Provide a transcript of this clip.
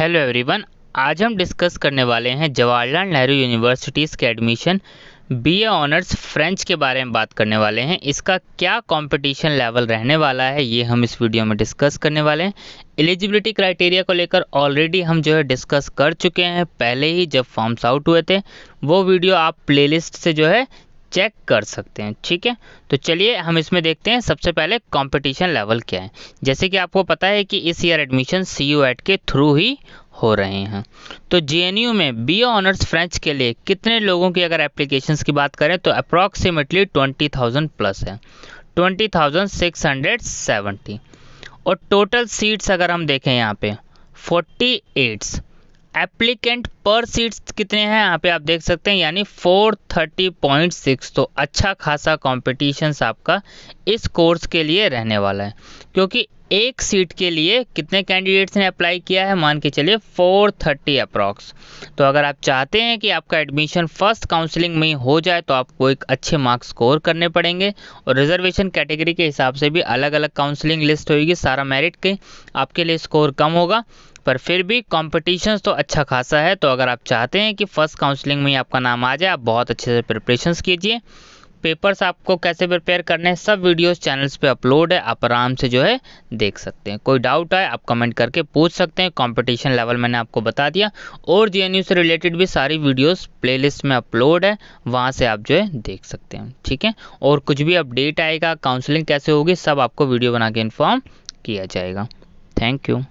hello everyone आज हम discuss करने वाले हैं जवाहरलाल नेहरू यूनिवर्सिटीज़ के एडमिशन बीए ऑनर्स फ्रेंच के बारे में बात करने वाले हैं इसका क्या कंपटीशन लेवल रहने वाला है ये हम इस वीडियो में डिस्कस करने वाले हैं एलिजिबिलिटी क्राइटेरिया को लेकर ऑलरेडी हम जो है डिस्कस कर चुके हैं पहले ही जब फॉर्म्स आउट हुए थे वो वीडियो आप प्लेलिस्ट से जो है चेक कर सकते हैं ठीक है तो चलिए हम इसमें देखते हैं सबसे पहले कंपटीशन लेवल क्या है जैसे कि आपको पता है कि इस year admission C U ET के थ्रू ही हो रहे हैं तो जे में बी ऑनर्स फ्रेंच के लिए कितने लोगों की अगर एप्लीकेशन की बात करें तो अप्रॉक्सीमेटली ट्वेंटी थाउजेंड प्लस है twenty thousand six hundred seventy और टोटल सीट्स अगर हम देखें यहाँ पे forty eights applicant per seats कितने हैं यहाँ पे आप देख सकते हैं यानी 430.6 तो अच्छा खासा कॉम्पिटिशन्स आपका इस कोर्स के लिए रहने वाला है क्योंकि एक सीट के लिए कितने कैंडिडेट्स ने अप्लाई किया है मान के चलिए 430 अप्रॉक्स तो अगर आप चाहते हैं कि आपका एडमिशन फर्स्ट काउंसलिंग में हो जाए तो आपको एक अच्छे मार्क्स स्कोर करने पड़ेंगे और रिजर्वेशन कैटेगरी के हिसाब से भी अलग अलग काउंसलिंग लिस्ट होगी सारा मेरिट के आपके लिए स्कोर कम होगा पर फिर भी कॉम्पिटिशन तो अच्छा खासा है तो अगर आप चाहते हैं कि फ़र्स्ट काउंसलिंग में आपका नाम आ जाए आप बहुत अच्छे से प्रिपरेशन कीजिए पेपर्स आपको कैसे प्रिपेयर करने हैं सब वीडियोस चैनल्स पे अपलोड है आप आराम से जो है देख सकते हैं कोई डाउट आए आप कमेंट करके पूछ सकते हैं कंपटीशन लेवल मैंने आपको बता दिया और जे से रिलेटेड भी सारी वीडियोस प्लेलिस्ट में अपलोड है वहाँ से आप जो है देख सकते हैं ठीक है और कुछ भी अपडेट आएगा काउंसलिंग कैसे होगी सब आपको वीडियो बना के इन्फॉर्म किया जाएगा थैंक यू